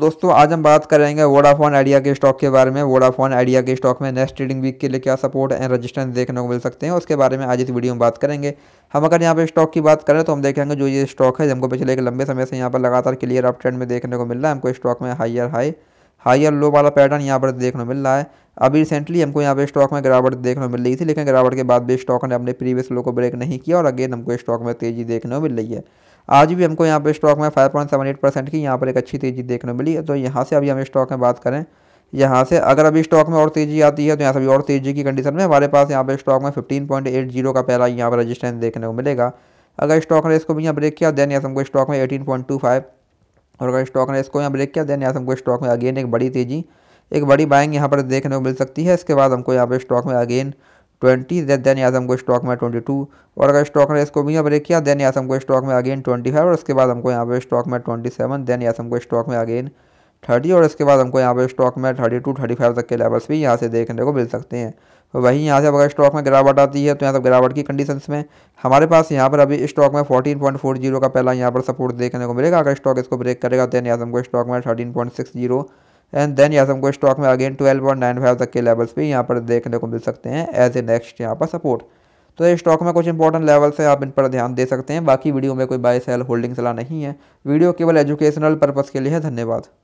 दोस्तों आज हम बात करेंगे वोडाफोन आइडिया के स्टॉक के बारे में वोडाफोन आइडिया के स्टॉक में नेक्स्ट ट्रेडिंग वीक के लिए क्या सपोर्ट एंड रजिस्टेंस देखने को मिल सकते हैं उसके बारे में आज इस वीडियो में बात करेंगे हम अगर यहाँ पे स्टॉक की बात करें तो हम देखेंगे जो ये स्टॉक है हमको पिछले एक लंबे समय से यहाँ पर लगातार क्लियर अप ट्रेंड में देखने को मिल रहा है हमको स्टॉक में हाइयर हाई हाइयर लो वाला पैटर्न यहाँ पर देखने को मिल रहा है अभी रिसेंटली हमको यहाँ पे स्टॉक में गिरावट देखने को मिल रही थी लेकिन गिरावट के बाद भी स्टॉक ने अपने प्रीवियस लो को ब्रेक नहीं किया और अगेन हमको स्टॉक में तेजी देखने को मिल रही है आज भी हमको यहाँ पर स्टॉक में five point seven eight percent की यहाँ पर एक अच्छी तेज़ी देखने मिली तो यहाँ से अभी हम स्टॉक में बात करें यहाँ से अगर अभी स्टॉक में और तेज़ी आती है तो यहाँ से अभी और तेज़ी की कंडीशन में हमारे पास यहाँ पर स्टॉक में फिफ्टीन पॉइंट एट जीरो का पहला यहाँ पर रजिस्टेंस देखने को मिलेगा अगर स्टॉक ने इसको भी यहाँ ब्रेक किया देन यहाँ हमको स्टॉक में एटीन पॉइंट टू फाइव और अगर स्टॉक ने इसको यहाँ ब्रेक किया देन यहाँ हमको स्टॉक में अगेन एक बड़ी तेज़ी एक बड़ी बाइंग यहाँ पर देखने को मिल सकती है इसके बाद हमको यहाँ पर स्टॉक में अगेन ट्वेंटी देन यहाँ से हमको स्टॉक में ट्वेंटी टू और अगर स्टॉक ने इसको भी यहाँ ब्रेक किया देन यहाँ से हमको स्टॉक में अगेन ट्वेंटी फाइव और उसके बाद हमको यहाँ पे स्टॉक में ट्वेंटी सेवन देन यहाँ से हमको स्टॉक में अगेन थर्टी और इसके बाद हमको यहाँ पर स्टॉक में थर्टी टू थर्टी फाइव तक के लेवल्स भी यहाँ से देखने को मिल सकते हैं तो वहीं यहाँ से अगर स्टॉक में गिरावट आती है तो यहाँ से गिरावट की कंडीशंस में हमारे पास यहाँ पर अभी स्टॉक में पॉइंट फोर जीरो का पहला यहाँ पर सपोर्ट देखने को मिलेगा अगर स्टॉक इसको ब्रेक करेगा तो यहाँ से हमको स्टॉक में thirteen point six zero and then यहाँ से हमको स्टॉक में again twelve point nine five तक के लेवल्स भी यहाँ पर देखने को मिल सकते हैं एज ए नेक्स्ट यहाँ पर सपोर्ट तो ये स्टॉक में कुछ इंपॉर्टेंट लेवल्स हैं आप इन पर ध्यान दे सकते हैं बाकी वीडियो में कोई बाय सेल होल्डिंग सलाह नहीं है वीडियो केवल एजुकेशनल पर्पज़ के लिए है धन्यवाद